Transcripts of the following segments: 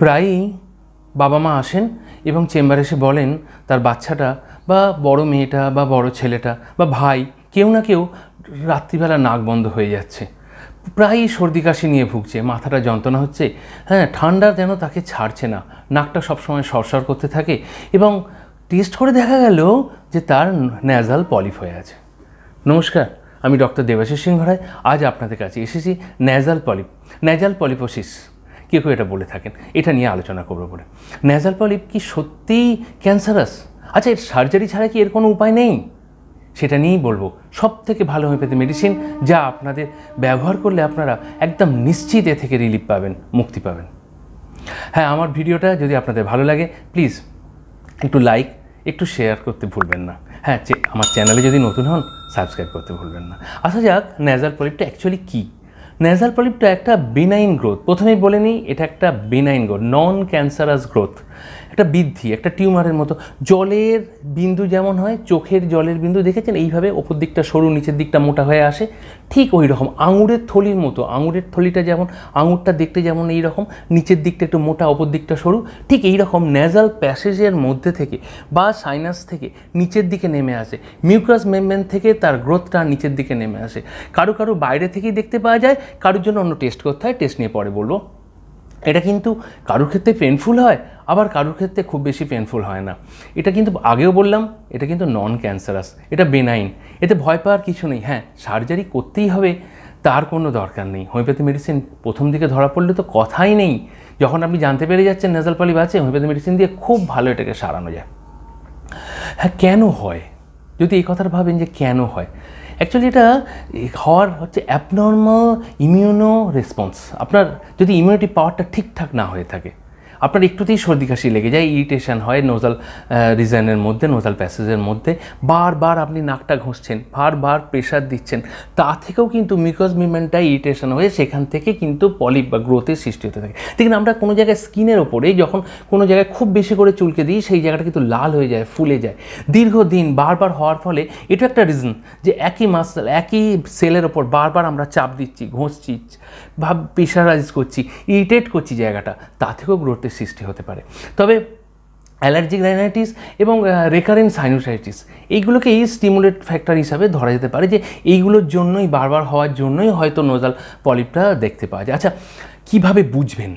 প্রায়ই বাবা মা আসেন এবং চেম্বারে এসে বলেন তার বাচ্চাটা বা বড় মেয়েটা বা বড় ছেলেটা বা ভাই কেউ না কেউ রাত্রিবেলা নাক বন্ধ হয়ে যাচ্ছে প্রায়ই সর্দি কাশি নিয়ে ভুগছে মাথাটা যন্ত্রণা হচ্ছে হ্যাঁ ঠান্ডা যেন তাকে ছাড়ছে না নাকটা সবসময় সরসর করতে থাকে এবং টেস্ট করে দেখা গেল যে তার ন্যাজাল পলিপ হয়ে আছে নমস্কার আমি ডক্টর দেবাশিস সিংহ রায় আজ আপনাদের কাছে এসেছি ন্যাজাল পলিপ ন্যাজাল পলিপোসিস কেউ কেউ এটা বলে থাকেন এটা নিয়ে আলোচনা করবো বলে ন্যাজাল পলিপ কি সত্যিই ক্যান্সারাস আচ্ছা এর সার্জারি ছাড়া কি এর কোনো উপায় নেই সেটা নিয়েই বলবো সব থেকে ভালো পেতে মেডিসিন যা আপনাদের ব্যবহার করলে আপনারা একদম নিশ্চিত এ থেকে রিলিফ পাবেন মুক্তি পাবেন হ্যাঁ আমার ভিডিওটা যদি আপনাদের ভালো লাগে প্লিজ একটু লাইক একটু শেয়ার করতে ভুলবেন না হ্যাঁ আমার চ্যানেলে যদি নতুন হন সাবস্ক্রাইব করতে ভুলবেন না আসা যাক ন্যাজার পলিপটা অ্যাকচুয়ালি কী নেজাল পলিপটা একটা বিনাইন গ্রোথ প্রথমেই বলে নিই এটা একটা benign growth non cancerous growth একটা বৃদ্ধি একটা টিউমারের মতো জলের বিন্দু যেমন হয় চোখের জলের বিন্দু দেখেছেন এইভাবে ওপর দিকটা সরু নিচের দিকটা মোটা হয়ে আসে ঠিক ওই রকম আঙুরের থলির মতো আঙুরের থলিটা যেমন আঙুরটা দেখতে যেমন এই রকম নিচের দিকটা একটু মোটা ওপর দিকটা সরু ঠিক এই রকম নেজাল প্যাসেজের মধ্যে থেকে বা সাইনাস থেকে নিচের দিকে নেমে আসে মিউক্রাস মেমব্রেন থেকে তার গ্রোথটা নিচের দিকে নেমে আসে কারো কারো বাইরে থেকেই দেখতে পাওয়া যায় কারোর জন্য অন্য টেস্ট করতে হয় টেস্ট নিয়ে পরে বলবো এটা কিন্তু কারোর ক্ষেত্রে পেনফুল হয় আবার কারোর ক্ষেত্রে খুব বেশি পেনফুল হয় না এটা কিন্তু আগেও বললাম এটা কিন্তু নন ক্যান্সারাস এটা বেনাইন এতে ভয় পাওয়ার কিছু নেই হ্যাঁ সার্জারি করতেই হবে তার কোনো দরকার নেই হোমিওপ্যাথি মেডিসিন প্রথম দিকে ধরা পড়লে তো কথাই নেই যখন আপনি জানতে পেরে যাচ্ছেন নেজাল পালি বাঁচে হোমিওপ্যাথি মেডিসিন দিয়ে খুব ভালো এটাকে সারানো যায় হ্যাঁ কেন হয় যদি এই কথাটা ভাবেন যে কেন হয় অ্যাকচুয়ালি এটা হওয়ার হচ্ছে অ্যাবনর্মাল ইমিউনো রেসপন্স আপনার যদি ইমিউনিটি পাওয়ারটা ঠিকঠাক না হয়ে থাকে আপনার একটুতেই সর্দি কাশি লেগে যায় ইরিটেশন হয় নোজাল রিজাইনের মধ্যে নোজাল প্যাসেজের মধ্যে বারবার আপনি নাকটা ঘষছেন বারবার প্রেশার দিচ্ছেন তা থেকেও কিন্তু মিকজ মিমেন্টটা ইরিটেশন হয়ে সেখান থেকে কিন্তু পলিপ বা গ্রোথের সৃষ্টি হতে থাকে দেখুন আমরা কোনো জায়গায় স্কিনের ওপরে যখন কোনো জায়গায় খুব বেশি করে চুলকে দিই সেই জায়গাটা কিন্তু লাল হয়ে যায় ফুলে যায় দীর্ঘদিন বারবার হওয়ার ফলে এটা একটা রিজন যে একই মাসল একই সেলের ওপর বারবার আমরা চাপ দিচ্ছি ঘষছি ভাব প্রেশারাইজ করছি ইরিটেট করছি জায়গাটা তা থেকেও গ্রোথে মধ্যে সৃষ্টি হতে পারে তবে অ্যালার্জিক রাইনাইটিস এবং রেকারেন্ট সাইনোসাইটিস এইগুলোকে এই স্টিমুলেট ফ্যাক্টর হিসাবে ধরা যেতে পারে যে এইগুলোর জন্যই বারবার হওয়ার জন্যই হয়তো নোজাল পলিপটা দেখতে পাওয়া যায় আচ্ছা কিভাবে বুঝবেন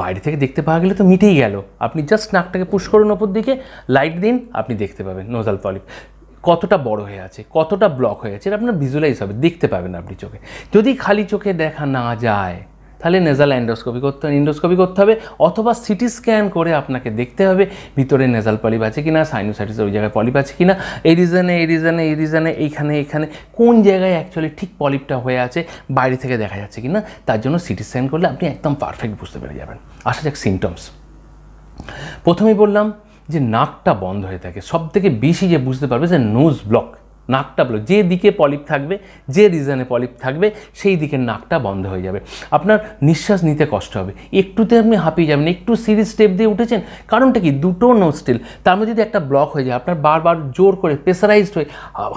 বাইরে থেকে দেখতে পাওয়া গেলে তো মিটেই গেল আপনি জাস্ট নাকটাকে পুশ করুন ওপর দিকে লাইট দিন আপনি দেখতে পাবেন নোজাল পলিপ কতটা বড় হয়ে আছে কতটা ব্লক হয়ে আছে এটা আপনার ভিজুয়ালাইজ হবে দেখতে পাবেন আপনি চোখে যদি খালি চোখে দেখা না যায় তাহলে নেজাল অ্যান্ডোস্কোপি করতে ইন্ডোস্কোপি করতে হবে অথবা সিটি স্ক্যান করে আপনাকে দেখতে হবে ভিতরে নেজাল পলিপ আছে কি না সাইনোসাইটিস ওই জায়গায় পলিপ আছে না এই রিজনে এই রিজনে এই রিজনে এইখানে এখানে কোন জায়গায় অ্যাকচুয়ালি ঠিক পলিপটা হয়ে আছে বাইরে থেকে দেখা যাচ্ছে কি না তার জন্য সিটি স্ক্যান করলে আপনি একদম পারফেক্ট বুঝতে পেরে যাবেন আসা যাক সিমটমস প্রথমেই বললাম যে নাকটা বন্ধ হয়ে থাকে সব থেকে বেশি যে বুঝতে পারবে যে নোজ ব্লক নাকটা ব্লক যে দিকে পলিপ থাকবে যে রিজনে পলিপ থাকবে সেই দিকের নাকটা বন্ধ হয়ে যাবে আপনার নিঃশ্বাস নিতে কষ্ট হবে একটুতে আপনি হাঁপিয়ে যাবেন একটু সিরিজ স্টেপ দিয়ে উঠেছেন কারণটা কি দুটো নোস্টিল তার মধ্যে যদি একটা ব্লক হয়ে যায় আপনার বারবার জোর করে প্রেসারাইজড হয়ে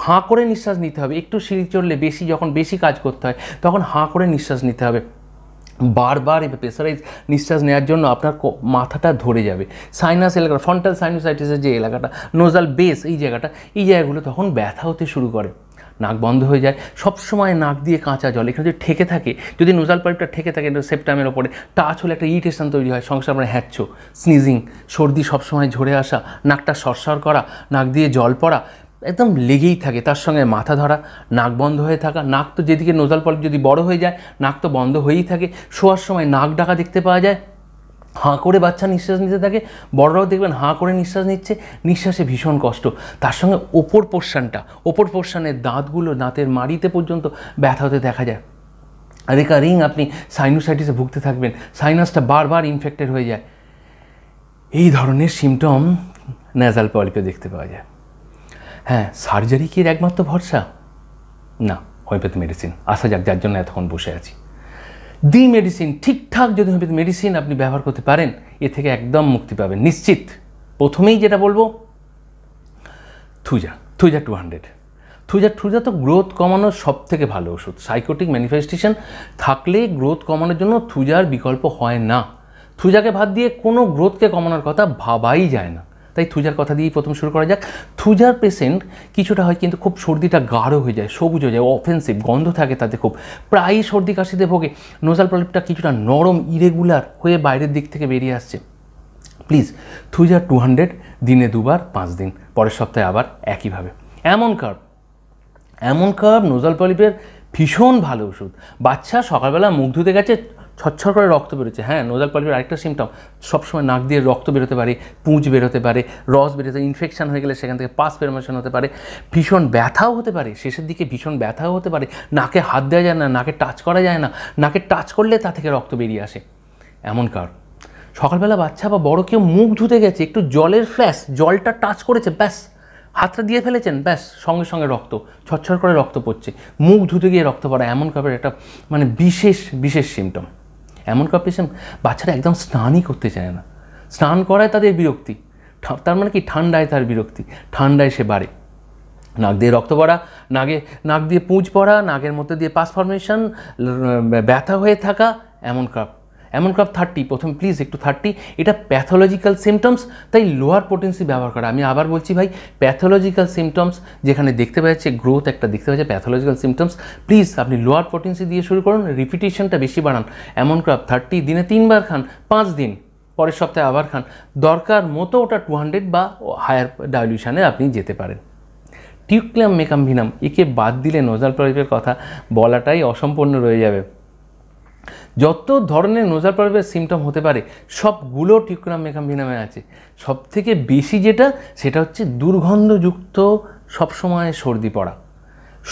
হাঁ করে নিঃশ্বাস নিতে হবে একটু সিঁড়ি চড়লে বেশি যখন বেশি কাজ করতে হয় তখন হাঁ করে নিঃশ্বাস নিতে হবে বারবার এই প্রেশারাইজ নিঃশ্বাস নেওয়ার জন্য আপনার মাথাটা ধরে যাবে সাইনাস এলাকা ফন্টাল সাইনোসাইটিসের যে এলাকাটা নোজাল বেস এই জায়গাটা এই জায়গাগুলো তখন ব্যথা হতে শুরু করে নাক বন্ধ হয়ে যায় সব সময় নাক দিয়ে কাঁচা জল এখানে যদি ঠেকে থাকে যদি নোজাল পাইপটা ঠেকে থাকে সেপ্টামের ওপরে টাচ হলে একটা ইরিটেশন তৈরি হয় সংসার আপনার হ্যাচ্ছ স্নিজিং সর্দি সবসময় ঝরে আসা নাকটা সরসর করা নাক দিয়ে জল পড়া একদম লেগেই থাকে তার সঙ্গে মাথা ধরা নাক বন্ধ হয়ে থাকা নাক তো যেদিকে নোজাল পলিপ যদি বড় হয়ে যায় নাক তো বন্ধ হয়েই থাকে শোয়ার সময় নাক ডাকা দেখতে পাওয়া যায় হাঁ করে বাচ্চা নিঃশ্বাস নিতে থাকে বড়রাও দেখবেন হাঁ করে নিঃশ্বাস নিচ্ছে নিঃশ্বাসে ভীষণ কষ্ট তার সঙ্গে ওপর পোর্শানটা ওপর পোর্শানের দাঁতগুলো দাঁতের মাড়িতে পর্যন্ত ব্যথা হতে দেখা যায় রেকারিং আপনি সাইনোসাইটিসে ভুগতে থাকবেন সাইনাসটা বারবার ইনফেক্টেড হয়ে যায় এই ধরনের সিমটম নেজাল পলিপে দেখতে পাওয়া যায় হ্যাঁ সার্জারি কি একমাত্র ভরসা না হোমিওপ্যাথি মেডিসিন আসা যাক যার জন্য এতক্ষণ বসে আছি দি মেডিসিন ঠিকঠাক যদি হোমিওপ্যাথি মেডিসিন আপনি ব্যবহার করতে পারেন এ থেকে একদম মুক্তি পাবেন নিশ্চিত প্রথমেই যেটা বলবো Thuja Thuja two hundred Thuja Thuja তো গ্রোথ কমানোর সব থেকে ভালো ওষুধ সাইকোটিক ম্যানিফেস্টেশন থাকলে গ্রোথ কমানোর জন্য থুজার বিকল্প হয় না থুজাকে ভাত দিয়ে কোনো গ্রোথকে কমানোর কথা ভাবাই যায় না তাই থুজার কথা দিয়েই প্রথম শুরু করা যাক থুজার পেশেন্ট কিছুটা হয় কিন্তু খুব সর্দিটা গাঢ় হয়ে যায় সবুজ হয়ে যায় অফেন্সিভ গন্ধ থাকে তাতে খুব প্রায়ই সর্দি কাশিতে ভোগে নোজাল প্রলিপটা কিছুটা নরম ইরেগুলার হয়ে বাইরের দিক থেকে বেরিয়ে আসছে প্লিজ থুজার টু হান্ড্রেড দিনে দুবার পাঁচ দিন পরের সপ্তাহে আবার একইভাবে এমন কার্ভ এমন কার্ভ নোজাল প্রলিপের ভীষণ ভালো ওষুধ বাচ্চা সকালবেলা মুখ ধুতে গেছে ছচ্ছর করে রক্ত বেরোচ্ছে হ্যাঁ নোজাল পলিপের আরেকটা সিমটম সবসময় নাক দিয়ে রক্ত বেরোতে পারে পুঁজ বেরোতে পারে রস বেরোতে ইনফেকশান হয়ে গেলে সেখান থেকে পাস পেরমেশন হতে পারে ভীষণ ব্যথাও হতে পারে শেষের দিকে ভীষণ ব্যথাও হতে পারে নাকে হাত দেওয়া যায় না নাকে টাচ করা যায় না নাকে টাচ করলে তা থেকে রক্ত বেরিয়ে আসে এমন কার সকালবেলা বাচ্চা বা বড় কেউ মুখ ধুতে গেছে একটু জলের ফ্ল্যাশ জলটা টাচ করেছে ব্যাস হাতটা দিয়ে ফেলেছেন ব্যাস সঙ্গে সঙ্গে রক্ত ছচ্ছর করে রক্ত পড়ছে মুখ ধুতে গিয়ে রক্ত পড়া এমন কাপের একটা মানে বিশেষ বিশেষ সিমটম এমন কম্পিটিশন বাচ্চারা একদম স্নানই করতে চায় না স্নান করায় তাদের বিরক্তি তার মানে কি ঠান্ডায় তার বিরক্তি ঠান্ডায় সে বাড়ে নাক দিয়ে রক্ত পড়া নাগে নাক দিয়ে পুঁজ পড়া নাকের মধ্যে দিয়ে পাসফরমেশন ব্যথা হয়ে থাকা এমন অ্যামনক্রাফ থার্টি প্রথম প্লিজ একটু থার্টি এটা প্যাথোলজিক্যাল সিমটমস তাই লোয়ার পোটেন্সি ব্যবহার করা আমি আবার বলছি ভাই প্যাথোলজিক্যাল সিমটমস যেখানে দেখতে পাচ্ছে গ্রোথ একটা দেখতে পাচ্ছে প্যাথোলজিক্যাল সিমটমস প্লিজ আপনি লোয়ার পোটেন্সি দিয়ে শুরু করুন রিপিটেশনটা বেশি বাড়ান অ্যামনক্রাফ থার্টি দিনে তিনবার খান পাঁচ দিন পরের সপ্তাহে আবার খান দরকার মতো ওটা টু হান্ড্রেড বা হায়ার ডাইলিউশানে আপনি যেতে পারেন টিউক্লিয়াম মেকাম্বিনাম একে বাদ দিলে নোজাল প্রয়োগের কথা বলাটাই অসম্পূর্ণ রয়ে যাবে যত ধরনের নোজাল পার্বের সিমটম হতে পারে সবগুলো টিকুরাম নামে আছে সব থেকে বেশি যেটা সেটা হচ্ছে দুর্গন্ধযুক্ত সবসময় সর্দি পড়া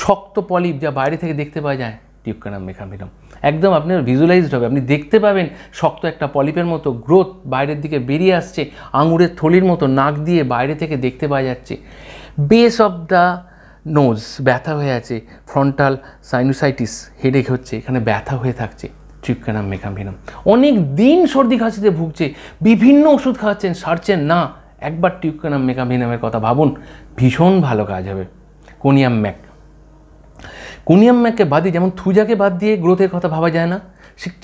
শক্ত পলিপ যা বাইরে থেকে দেখতে পাওয়া যায় টিউকানাম মেকাম্বিনাম একদম আপনার ভিজুয়ালাইজড হবে আপনি দেখতে পাবেন শক্ত একটা পলিপের মতো গ্রোথ বাইরের দিকে বেরিয়ে আসছে আঙুরের থলির মতো নাক দিয়ে বাইরে থেকে দেখতে পাওয়া যাচ্ছে বেস অফ দ্য নোজ ব্যথা হয়ে আছে ফ্রন্টাল সাইনোসাইটিস হেডেক হচ্ছে এখানে ব্যথা হয়ে থাকছে তৃপ্কানাম মেঘাম্ভিনাম অনেক দিন সর্দি কাশিতে ভুগছে বিভিন্ন ওষুধ খাওয়াচ্ছেন সারছেন না একবার টিউকানাম মেঘাম্ভিনামের কথা ভাবুন ভীষণ ভালো কাজ হবে কোনিয়াম ম্যাক কোনিয়াম ম্যাককে বাদ দিয়ে যেমন থুজাকে বাদ দিয়ে গ্রোথের কথা ভাবা যায় না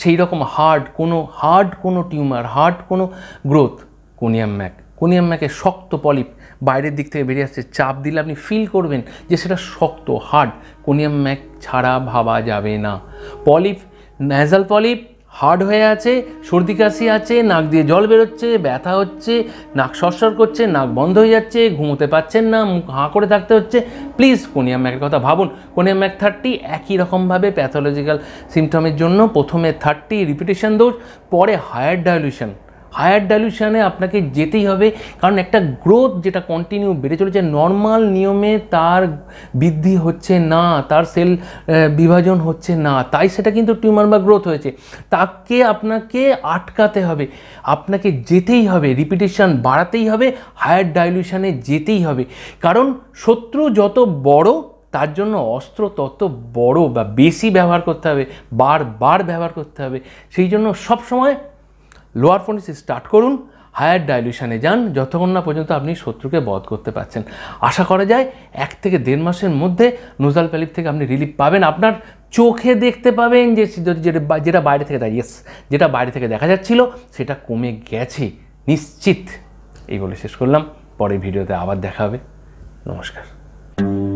সেই রকম হার্ড কোনো হার্ড কোনো টিউমার হার্ড কোনো গ্রোথ কোনিয়াম ম্যাক কোনিয়াম ম্যাকে শক্ত পলিপ বাইরের দিক থেকে বেরিয়ে আসছে চাপ দিলে আপনি ফিল করবেন যে সেটা শক্ত হার্ড কোনিয়াম ম্যাক ছাড়া ভাবা যাবে না পলিপ ন্যাজাল পলিপ হার্ড হয়ে আছে সর্দি কাশি আছে নাক দিয়ে জল বেরোচ্ছে ব্যথা হচ্ছে নাক সরসর করছে নাক বন্ধ হয়ে যাচ্ছে ঘুমোতে পাচ্ছেন না মুখ হাঁ করে থাকতে হচ্ছে প্লিজ কোনিয়াম ম্যাকের কথা ভাবুন কোনিয়াম ম্যাক থার্টি একই রকমভাবে প্যাথোলজিক্যাল সিমটমের জন্য প্রথমে থার্টি রিপিটেশন দোষ পরে হায়ার ডাইলিউশন হায়ার ডাইলিউশানে আপনাকে যেতেই হবে কারণ একটা গ্রোথ যেটা কন্টিনিউ বেড়ে চলেছে নর্মাল নিয়মে তার বৃদ্ধি হচ্ছে না তার সেল বিভাজন হচ্ছে না তাই সেটা কিন্তু টিউমার বা গ্রোথ হয়েছে তাকে আপনাকে আটকাতে হবে আপনাকে যেতেই হবে রিপিটেশান বাড়াতেই হবে হায়ার ডাইলিউশানে যেতেই হবে কারণ শত্রু যত বড় তার জন্য অস্ত্র তত বড় বা বেশি ব্যবহার করতে হবে বারবার ব্যবহার করতে হবে সেই জন্য সবসময় লোয়ার ফোন স্টার্ট করুন হায়ার ডাইলিউশানে যান যতক্ষণ না পর্যন্ত আপনি শত্রুকে বধ করতে পারছেন আশা করা যায় এক থেকে দেড় মাসের মধ্যে নোজাল প্যালিপ থেকে আপনি রিলিফ পাবেন আপনার চোখে দেখতে পাবেন যে যেটা বাইরে থেকে দেয় ইয়েস যেটা বাইরে থেকে দেখা যাচ্ছিল সেটা কমে গেছে নিশ্চিত এই বলে শেষ করলাম পরে ভিডিওতে আবার দেখা হবে নমস্কার